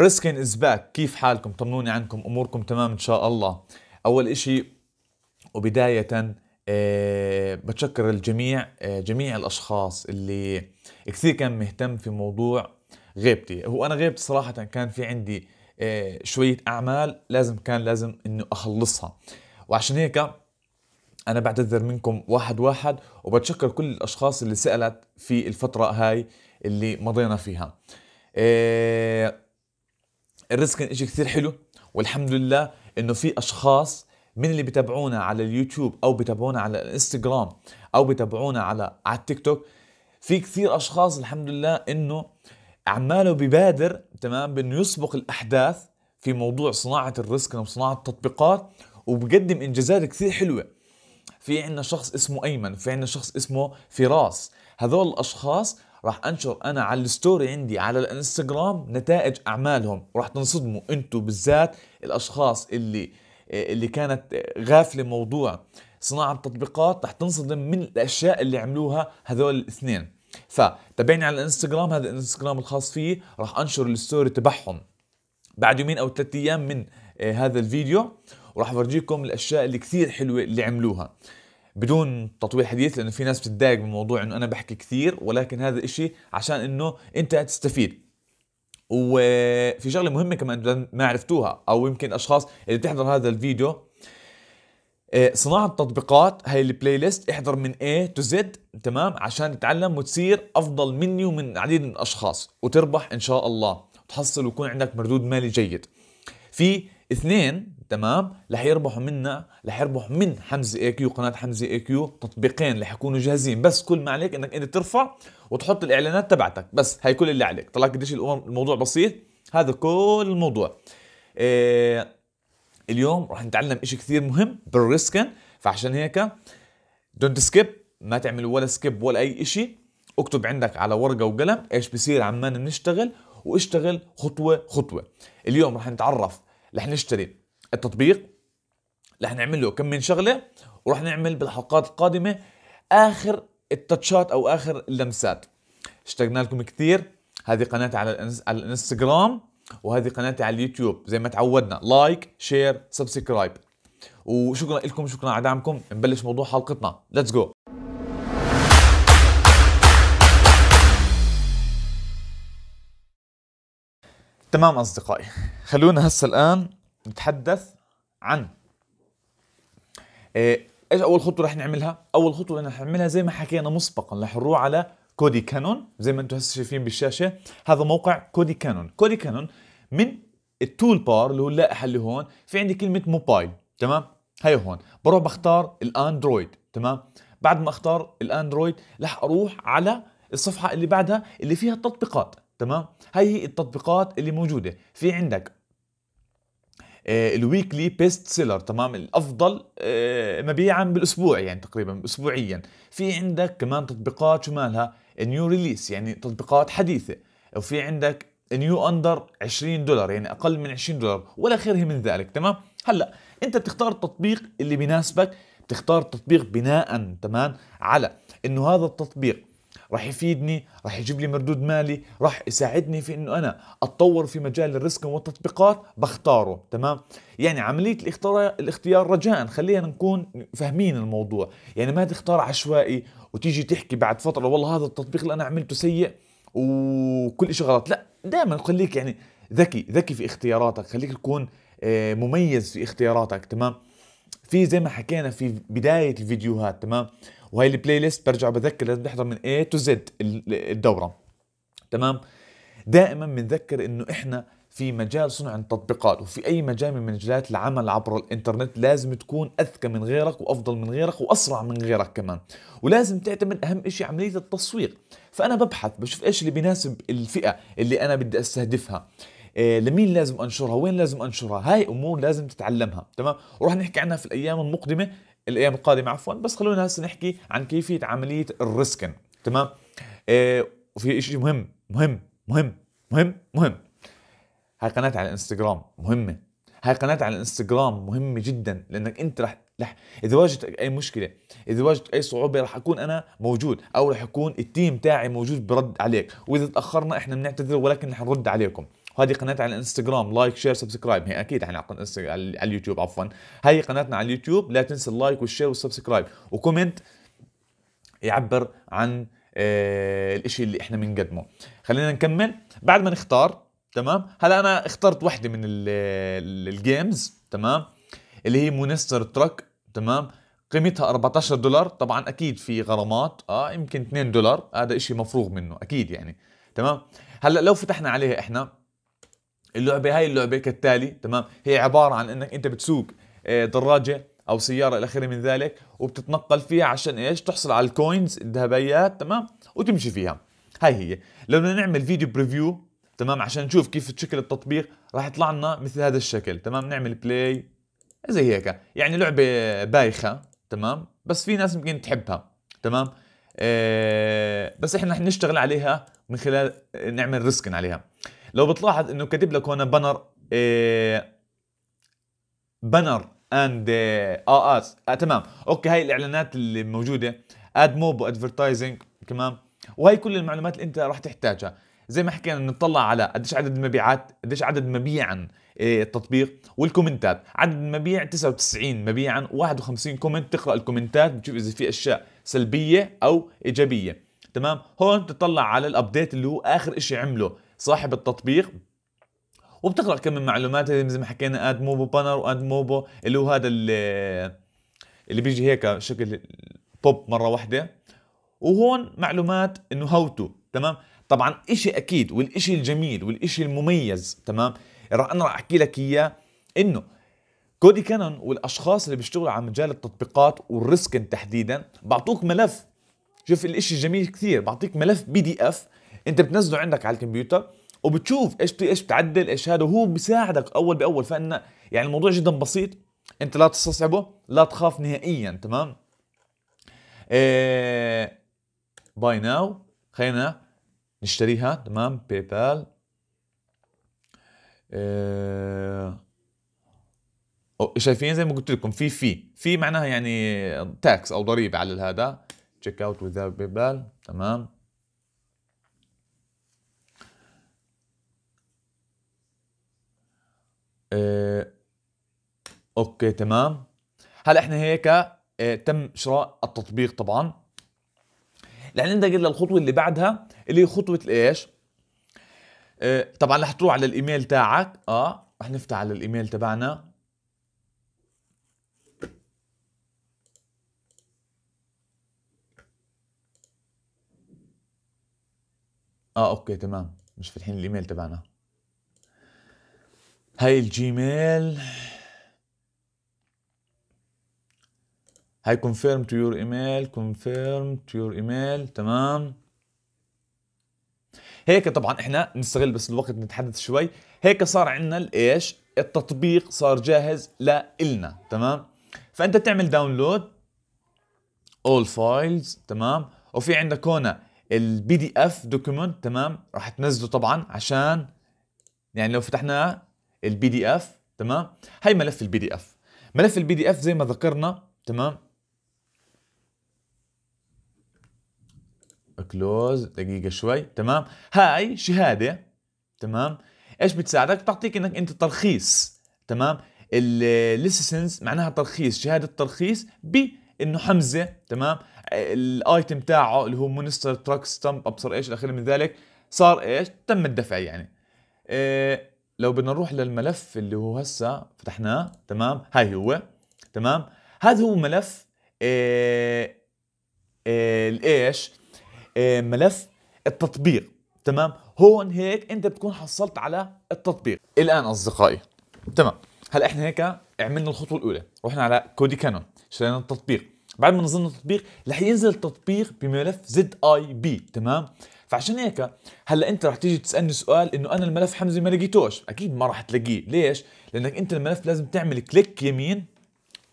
ريسكين از باك كيف حالكم طمنوني عنكم اموركم تمام ان شاء الله اول اشي وبداية أه بتشكر الجميع أه جميع الاشخاص اللي كثير كان مهتم في موضوع غيبتي هو انا غيبت صراحة كان في عندي أه شوية اعمال لازم كان لازم انه اخلصها وعشان هيك انا بعتذر منكم واحد واحد وبتشكر كل الاشخاص اللي سألت في الفترة هاي اللي مضينا فيها إيه الرزق كان شيء كثير حلو والحمد لله انه في اشخاص من اللي بتابعونا على اليوتيوب او بتابعونا على الانستغرام او بتابعونا على على التيك توك في كثير اشخاص الحمد لله انه عماله ببادر تمام بانه يسبق الاحداث في موضوع صناعه الرزق وصناعه التطبيقات وبقدم انجازات كثير حلوه في عندنا شخص اسمه ايمن في عندنا شخص اسمه فراس هذول الاشخاص راح انشر انا على الستوري عندي على الانستغرام نتائج اعمالهم وراح تنصدموا انتوا بالذات الاشخاص اللي اللي كانت غافله موضوع صناعه التطبيقات رح تنصدم من الاشياء اللي عملوها هذول الاثنين فتابعني على الانستغرام هذا الانستغرام الخاص فيه راح انشر الستوري تبعهم بعد يومين او ثلاث ايام من آه، هذا الفيديو وراح افرجيكم الاشياء اللي كثير حلوه اللي عملوها بدون تطويل حديث لانه في ناس بتتضايق من موضوع انه انا بحكي كثير ولكن هذا الشيء عشان انه انت تستفيد وفي شغله مهمه كمان ما عرفتوها او يمكن اشخاص اللي بتحضر هذا الفيديو آه، صناعة التطبيقات هاي البلاي ليست احضر من A to Z تمام عشان تتعلم وتصير أفضل مني ومن العديد من الأشخاص وتربح إن شاء الله وتحصل ويكون عندك مردود مالي جيد في اثنين تمام رح يربحوا منا رح يربحوا من حمزه اي كيو قناه حمزه اي كيو تطبيقين رح يكونوا جاهزين بس كل ما عليك انك انت ترفع وتحط الاعلانات تبعتك بس هاي كل اللي عليك طلع قديش الموضوع بسيط هذا كل الموضوع إيه اليوم رح نتعلم شيء كثير مهم بالريسكن فعشان هيك دونت سكيب ما تعمل ولا سكيب ولا اي شيء اكتب عندك على ورقه وقلم ايش بصير عمان بنشتغل واشتغل خطوه خطوه اليوم رح نتعرف رح نشتري التطبيق رح نعمل له كم من شغله ورح نعمل بالحلقات القادمه اخر التاتشات او اخر اللمسات اشتقنا لكم كثير هذه قناتي على الانستغرام وهذه قناتي على اليوتيوب زي ما تعودنا لايك شير سبسكرايب وشكرا لكم شكرا على دعمكم نبلش موضوع حلقتنا ليتس جو تمام أصدقائي خلونا هسا الآن نتحدث عن إيه، ايش اول خطوه رح نعملها اول خطوه رح نعملها زي ما حكينا مسبقا رح نروح على كودي كانون زي ما انتم هسه شايفين بالشاشه هذا موقع كودي كانون كودي كانون من التول بار اللي هو اللائحه اللي هون في عندي كلمه موبايل تمام هي هون بروح بختار الاندرويد تمام بعد ما اختار الاندرويد رح اروح على الصفحه اللي بعدها اللي فيها التطبيقات تمام هاي هي التطبيقات اللي موجوده في عندك الويكلي بيست سيلر تمام الافضل آه، مبيعا بالاسبوع يعني تقريبا اسبوعيا في عندك كمان تطبيقات شو مالها نيو ريليس يعني تطبيقات حديثه وفي عندك نيو اندر 20 دولار يعني اقل من 20 دولار ولا خيره من ذلك تمام هلا انت بتختار التطبيق اللي بيناسبك بتختار التطبيق بناء تمام على انه هذا التطبيق راح يفيدني راح يجيب لي مردود مالي راح يساعدني في انه انا اتطور في مجال الريسك والتطبيقات بختاره تمام يعني عمليه الاختيار الاختيار رجاء خلينا نكون فاهمين الموضوع يعني ما تختار عشوائي وتيجي تحكي بعد فتره والله هذا التطبيق اللي انا عملته سيء وكل شيء غلط لا دائما خليك يعني ذكي ذكي في اختياراتك خليك تكون آه، مميز في اختياراتك تمام في زي ما حكينا في بدايه الفيديوهات تمام وهي البلاي ليست برجع بذكر لازم تحضر من A تو Z الدوره تمام دائما بنذكر انه احنا في مجال صنع التطبيقات وفي اي مجال من مجالات العمل عبر الانترنت لازم تكون اذكى من غيرك وافضل من غيرك واسرع من غيرك كمان ولازم تعتمد اهم شيء عمليه التسويق فانا ببحث بشوف ايش اللي بيناسب الفئه اللي انا بدي استهدفها إيه لمين لازم انشرها وين لازم انشرها هاي امور لازم تتعلمها تمام وراح نحكي عنها في الايام المقدمه الايام القادمه عفوا بس خلونا هسه نحكي عن كيفيه عمليه الريسكن تمام إيه وفي شيء مهم مهم مهم مهم مهم هاي قناه على الانستغرام مهمه هاي قناه على الانستغرام مهمه جدا لانك انت رح رح اذا واجهتك اي مشكله اذا واجهتك اي صعوبه رح اكون انا موجود او رح يكون التيم تاعي موجود برد عليك واذا تاخرنا احنا بنعتذر ولكن رح نرد عليكم هذه قناتنا على الانستغرام لايك شير سبسكرايب هي اكيد احنا على اليوتيوب عفوا هي قناتنا على اليوتيوب لا تنسى اللايك والشير والسبسكرايب وكومنت يعبر عن آه الاشي اللي احنا بنقدمه خلينا نكمل بعد ما نختار تمام هلا انا اخترت وحده من الجيمز تمام اللي هي مونستر تراك تمام قيمتها 14 دولار طبعا اكيد في غرامات اه يمكن 2 دولار هذا آه اشي مفروغ منه اكيد يعني تمام هلا لو فتحنا عليها احنا اللعبه هاي اللعبه كالتالي تمام هي عباره عن انك انت بتسوق آه، دراجه او سياره الى اخره من ذلك وبتتنقل فيها عشان ايش تحصل على الكوينز الذهبيات تمام وتمشي فيها هاي هي لو بدنا نعمل فيديو بريفيو تمام عشان نشوف كيف شكل التطبيق راح يطلع لنا مثل هذا الشكل تمام نعمل بلاي زي هيك يعني لعبه بايخه تمام بس في ناس يمكن تحبها تمام آه، بس احنا رح نشتغل عليها من خلال نعمل ريسكن عليها لو بتلاحظ انه كاتب لك هون بانر إيه بانر اند اه اس آه،, آه تمام اوكي هاي الاعلانات اللي موجوده اد موب وادفرتايزنج كمان وهي كل المعلومات اللي انت راح تحتاجها زي ما حكينا نطلع على قديش عدد المبيعات قديش عدد مبيعا إيه، التطبيق والكومنتات عدد المبيع 99 مبيعا 51 كومنت تقرا الكومنتات بتشوف اذا في اشياء سلبيه او ايجابيه تمام هون تطلع على الابديت اللي هو اخر شيء عمله صاحب التطبيق وبتقرا كم من معلومات زي ما حكينا اد موبو بانر واد موبو اللي هو هذا اللي, اللي بيجي هيك شكل بوب مره واحده وهون معلومات انه هاو تو تمام طبعا اشي اكيد والاشي الجميل والاشي المميز تمام راح انا راح احكي لك اياه انه كودي كانون والاشخاص اللي بيشتغلوا على مجال التطبيقات والريسكن تحديدا بعطوك ملف شوف الاشي جميل كثير بعطيك ملف بي دي اف انت بتنزله عندك على الكمبيوتر وبتشوف ايش ايش بتعدل ايش هذا وهو بيساعدك اول باول فان يعني الموضوع جدا بسيط انت لا تستصعبه لا تخاف نهائيا تمام باي آه، ناو خلينا نشتريها تمام باي بال إيه شايفين زي ما قلت لكم في في في معناها يعني تاكس او ضريبه على هذا تشيك اوت وذ باي بال تمام إيه اوكي تمام هلا احنا هيك إيه تم شراء التطبيق طبعا لان ننتقل للخطوه اللي بعدها اللي هي خطوه الايش إيه طبعا رح تروح على الايميل تاعك اه رح نفتح على الايميل تبعنا اه اوكي تمام مش فاتحين الايميل تبعنا هاي الجيميل هاي confirm to your email confirm to your email تمام هيك طبعا احنا نستغل بس الوقت نتحدث شوي هيك صار عندنا الايش التطبيق صار جاهز لإلنا تمام فانت بتعمل داونلود all files تمام وفي عندك هنا البي دي اف دوكيمنت تمام راح تنزله طبعا عشان يعني لو فتحناه البي دي اف تمام هي ملف البي دي اف ملف البي دي اف زي ما ذكرنا تمام كلوز دقيقه شوي تمام هاي شهاده تمام ايش بتساعدك بتعطيك انك انت ترخيص تمام الليسنس معناها ترخيص شهاده ترخيص بانه حمزه تمام الايتم تاعه اللي هو مونستر تراك ستامب ابصر ايش الى اخره من ذلك صار ايش تم الدفع يعني إيه لو بدنا نروح للملف اللي هو هسه فتحناه تمام هاي هو تمام هذا هو ملف ايه آه الايش آه، ايه ملف التطبيق تمام هون هيك انت بتكون حصلت على التطبيق الان اصدقائي تمام هلا احنا هيك عملنا الخطوه الاولى رحنا على كودي كانون شرينا التطبيق بعد ما نزلنا التطبيق رح ينزل التطبيق بملف زد اي بي تمام فعشان هيك هلا انت رح تيجي تسالني سؤال انه انا الملف حمزه ما لقيتوش اكيد ما رح تلاقيه ليش لانك انت الملف لازم تعمل كليك يمين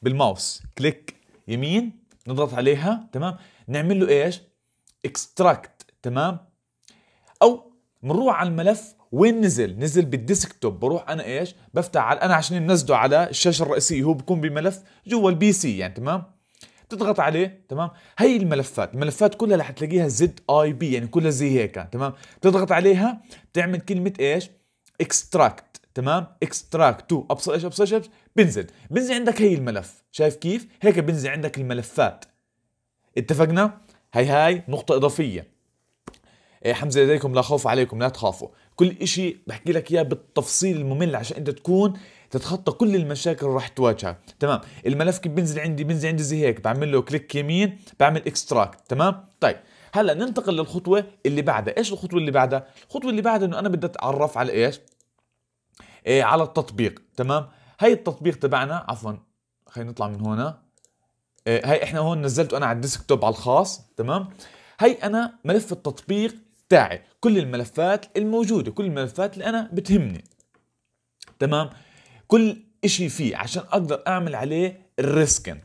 بالماوس كليك يمين نضغط عليها تمام نعمل له ايش اكستراكت تمام او بنروح على الملف وين نزل نزل بالديسكتوب بروح انا ايش بفتح على انا عشان ننزله على الشاشه الرئيسيه هو بكون بملف جوا البي سي يعني تمام تضغط عليه تمام هي الملفات الملفات كلها رح تلاقيها زد اي بي يعني كلها زي هيك تمام بتضغط عليها بتعمل كلمه ايش اكستراكت تمام اكستراكت تو ابصر ايش ابصر ايش بنزل بنزل عندك هي الملف شايف كيف هيك بنزل عندك الملفات اتفقنا هي هاي نقطه اضافيه إيه حمزه لديكم لا خوف عليكم لا تخافوا كل إشي بحكي لك اياه بالتفصيل الممل عشان انت تكون تتخطى كل المشاكل اللي راح تواجهها تمام الملف كيف بينزل عندي بينزل عندي زي هيك بعمل له كليك يمين بعمل اكستراكت تمام طيب هلا ننتقل للخطوه اللي بعدها ايش الخطوه اللي بعدها الخطوه اللي بعدها انه انا بدي اتعرف على ايش إيه على التطبيق تمام هاي التطبيق تبعنا عفوا خلينا نطلع من هنا إيه هاي احنا هون نزلته انا على الديسكتوب على الخاص تمام هاي انا ملف التطبيق تاعي كل الملفات الموجوده كل الملفات اللي انا بتهمني تمام كل إشي فيه عشان أقدر أعمل عليه الريسكن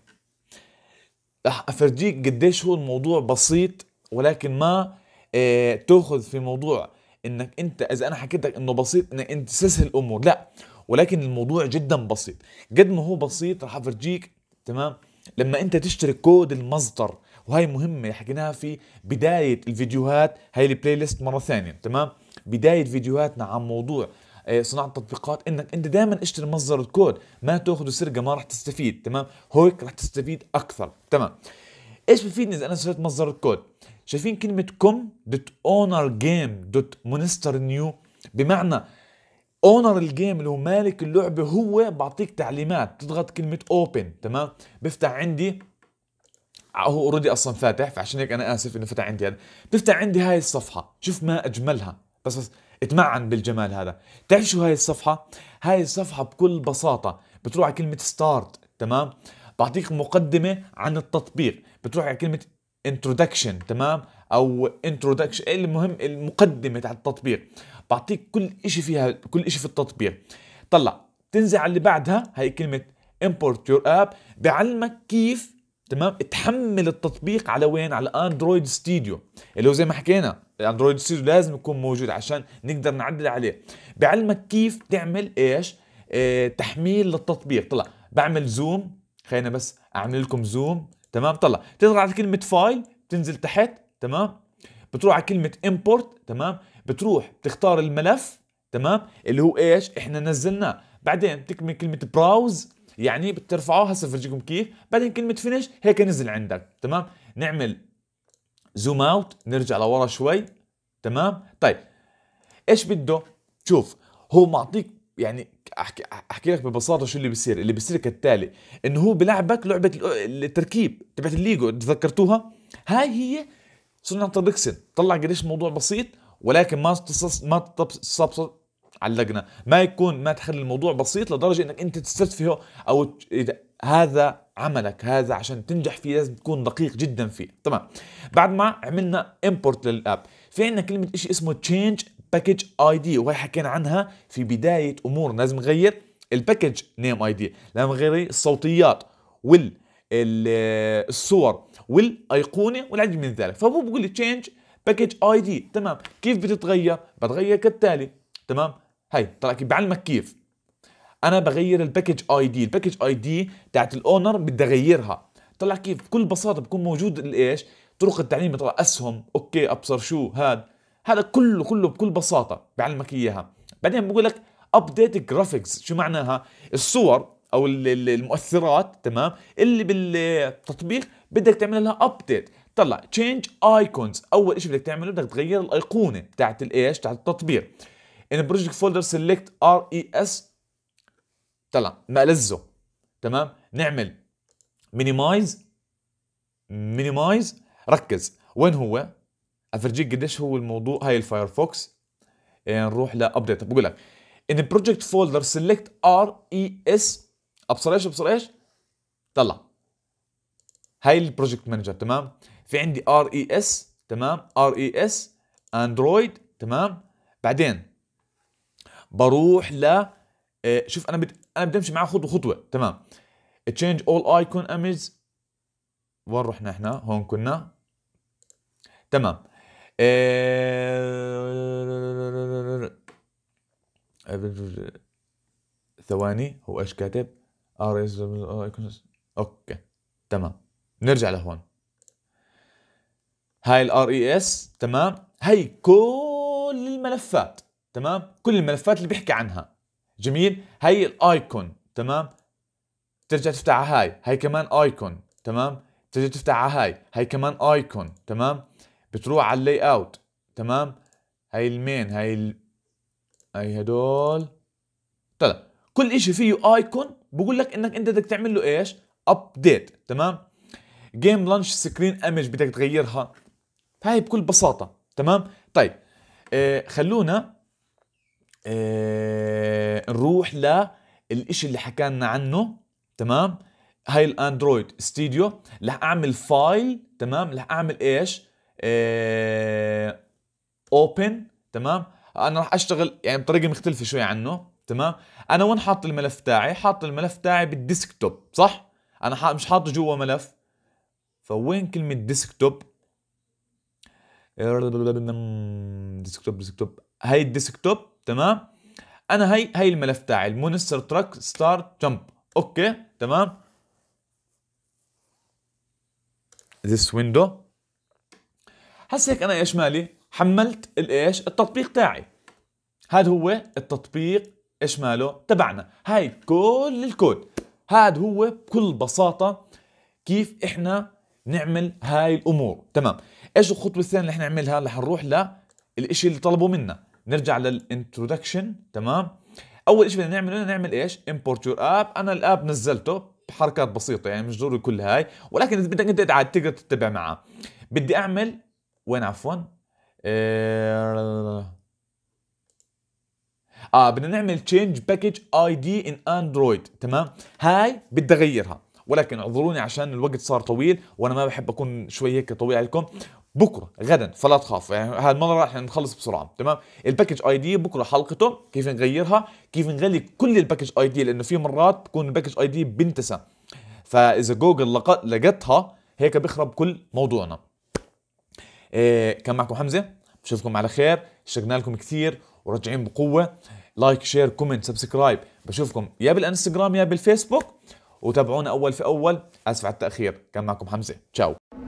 رح أفرجيك قديش هو الموضوع بسيط ولكن ما اه تاخذ في موضوع انك انت اذا انا حكيت لك انه بسيط انك انت تسهل الامور لا ولكن الموضوع جدا بسيط قد ما هو بسيط رح افرجيك تمام لما انت تشتري كود المصدر وهي مهمه حكيناها في بدايه الفيديوهات هاي البلاي ليست مره ثانيه تمام بدايه فيديوهاتنا عن موضوع آه، صناعه التطبيقات انك انت دائما اشتري مصدر الكود ما تاخذه سرقه ما راح تستفيد تمام هيك راح تستفيد اكثر تمام ايش بفيدني اذا انا اشتريت مصدر الكود شايفين كلمه كوم دوت اونر جيم دوت مونستر نيو بمعنى اونر الجيم اللي هو مالك اللعبه هو بعطيك تعليمات تضغط كلمه اوبن تمام بفتح عندي هو اوريدي اصلا فاتح فعشان هيك انا اسف انه فتح عندي هذا بفتح عندي هاي الصفحه شوف ما اجملها بس, بس اتمعن بالجمال هذا تعرف شو هاي الصفحة هاي الصفحة بكل بساطة بتروح على كلمة ستارت تمام بعطيك مقدمة عن التطبيق بتروح على كلمة introduction تمام او introduction المهم المقدمة على التطبيق بعطيك كل شيء فيها كل شيء في التطبيق طلع تنزل على اللي بعدها هي كلمة import your app بعلمك كيف تمام تحمل التطبيق على وين على اندرويد ستوديو اللي هو زي ما حكينا اندرويد ستوديو لازم يكون موجود عشان نقدر نعدل عليه بعلمك كيف تعمل ايش اه تحميل للتطبيق طلع بعمل زوم خلينا بس اعمل لكم زوم تمام طلع تضغط على كلمه فايل بتنزل تحت تمام بتروح على كلمه امبورت تمام بتروح بتختار الملف تمام اللي هو ايش احنا نزلناه بعدين بتكمل كلمه براوز يعني بترفعوها هسه بفرجيكم كيف بعدين كلمه فينش هيك نزل عندك تمام نعمل زوم اوت نرجع لورا شوي تمام طيب ايش بده شوف هو معطيك يعني احكي احكي لك ببساطه شو اللي بيصير اللي بيصير كالتالي انه هو بلعبك لعبه التركيب تبعت الليجو تذكرتوها هاي هي صنع الريكسن طلع قديش الموضوع بسيط ولكن ما تصص ما علقنا ما يكون ما تخلي الموضوع بسيط لدرجه انك انت تستدفيه او هذا عملك هذا عشان تنجح فيه لازم تكون دقيق جدا فيه تمام بعد ما عملنا امبورت للاب في عندنا كلمه شيء اسمه تشينج باكج اي دي وهي حكينا عنها في بدايه امور لازم نغير الباكج نيم اي دي لازم نغير الصوتيات وال الصور والايقونه والعديد من ذلك فهو بقول لي تشينج باكج اي دي تمام كيف بتتغير بتغير كالتالي تمام هي طلع كيف بعلمك كيف انا بغير الباكج اي دي الباكج اي دي تاعت الاونر بدي اغيرها طلع كيف بكل بساطه بكون موجود الايش طرق التعليم طلع اسهم اوكي ابصر شو هذا هذا كله كله بكل بساطه بعلمك اياها بعدين بقول لك ابديت جرافيكس شو معناها الصور او المؤثرات تمام اللي بالتطبيق بدك تعمل لها ابديت طلع تشينج ايكونز اول شيء بدك تعمله بدك تغير الايقونه بتاعت الايش بتاعت التطبيق بروجكت فولدر سيلكت ار اي اس طلع مألزه تمام نعمل مينيمايز مينيمايز ركز وين هو افرجيك قديش هو الموضوع هاي الفايرفوكس إيه، نروح لابديت بقول لك بروجكت فولدر سيلكت ار اي اس ابصر ايش ابصر ايش طلع هاي البروجكت مانجر تمام في عندي ار اي اس تمام ار اي اس اندرويد تمام بعدين بروح ل آه، شوف انا انا بدي امشي معه خطوه خطوه تمام تشينج اول ايكون ايمج وين رحنا احنا هون كنا تمام آه، ثواني هو ايش كاتب آه، اوكي تمام نرجع لهون هاي الار اي اس e تمام هي كل الملفات تمام كل الملفات اللي بيحكي عنها جميل هي الايكون تمام ترجع تفتح على هاي هاي كمان ايكون تمام ترجع تفتح على هاي هاي كمان ايكون تمام بتروح على اللاي اوت تمام هاي المين هاي ال... هاي هدول طلع كل شيء فيه ايكون بقول لك انك انت بدك تعمل له ايش ابديت تمام جيم لانش سكرين ايمج بدك تغيرها هاي بكل بساطه تمام طيب آه خلونا آه، نروح للإشي اللي حكالنا عنه تمام هاي الاندرويد ستوديو رح اعمل فايل تمام رح اعمل ايش آه... اوبن تمام انا رح اشتغل يعني بطريقه مختلفه شوي عنه تمام انا وين حاط الملف تاعي حاط الملف تاعي بالديسكتوب صح انا حاط مش حاطه جوا ملف فوين كلمه ديسكتوب ديسكتوب ديسكتوب هاي الديسكتوب تمام انا هي هي الملف تاعي المونستر تراك ستار جمب اوكي تمام this window هسه هيك انا ايش مالي حملت الايش التطبيق تاعي هذا هو التطبيق ايش ماله تبعنا هاي كل الكود هذا هو بكل بساطه كيف احنا نعمل هاي الامور تمام ايش الخطوه الثانيه اللي احنا نعملها رح نروح للشيء اللي طلبوا منا نرجع للانترودكشن تمام اول شيء بدنا نعمله نعمل ايش امبورت يور اب انا الاب نزلته بحركات بسيطه يعني مش ضروري كل هاي ولكن اذا بدك انت قاعد تقدر تتبع معه بدي اعمل وين عفوا آه بدنا نعمل تشينج باكج اي دي ان اندرويد تمام هاي بدي اغيرها ولكن اعذروني عشان الوقت صار طويل وانا ما بحب اكون شوي هيك طويل عليكم بكره غدا فلا تخاف يعني هذا المره راح نخلص بسرعه تمام الباكج اي دي بكره حلقته كيف نغيرها كيف نغلي كل الباكج اي دي لانه في مرات بكون الباكج اي دي بنتسى فاذا جوجل لقت لقتها هيك بخرب كل موضوعنا إيه كان معكم حمزه بشوفكم على خير اشتقنا لكم كثير وراجعين بقوه لايك شير كومنت سبسكرايب بشوفكم يا بالانستغرام يا بالفيسبوك وتابعونا اول في اول اسف على التاخير كان معكم حمزه تشاو